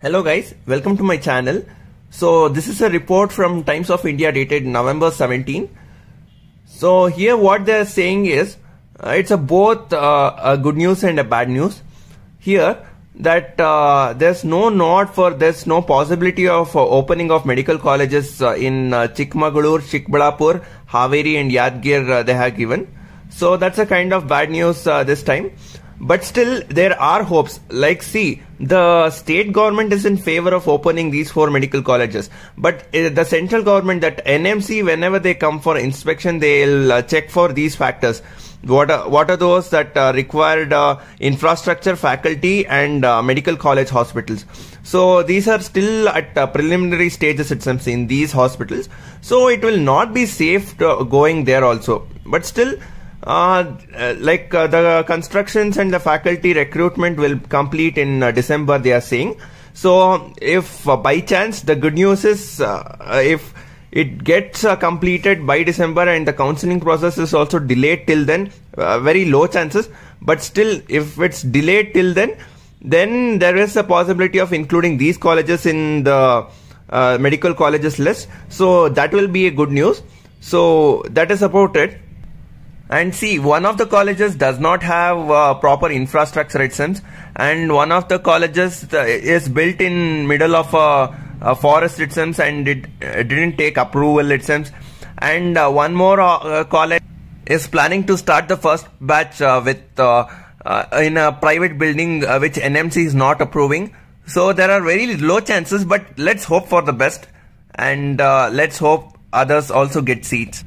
Hello guys, welcome to my channel. So this is a report from Times of India dated November 17. So here what they're saying is, uh, it's a both uh, a good news and a bad news. Here that uh, there's no nod for there's no possibility of uh, opening of medical colleges uh, in uh, Chikmagalur, Chikballapur, Haveri and Yadgir uh, they have given. So that's a kind of bad news uh, this time. But still, there are hopes. Like, see, the state government is in favor of opening these four medical colleges. But eh, the central government, that NMC, whenever they come for inspection, they'll uh, check for these factors. What are, what are those that uh, required uh, infrastructure, faculty, and uh, medical college hospitals? So these are still at uh, preliminary stages, it seems, in these hospitals. So it will not be safe going there also. But still, uh, uh, like uh, the constructions and the faculty recruitment will complete in uh, December, they are saying. So, if uh, by chance, the good news is uh, if it gets completed by December and the counseling process is also delayed till then, very low chances, but still, if it's delayed till then, then there is a possibility of including these colleges in the medical colleges list. So, that will be a good news. So, that is about it and see one of the colleges does not have uh, proper infrastructure seems, and one of the colleges uh, is built in middle of a, uh, a forest seems, and it, it uh, didn't take approval seems, and uh, one more uh, college is planning to start the first batch with in a private building which NMC is not approving so there are very low chances but let's hope for the best and let's hope others also get seats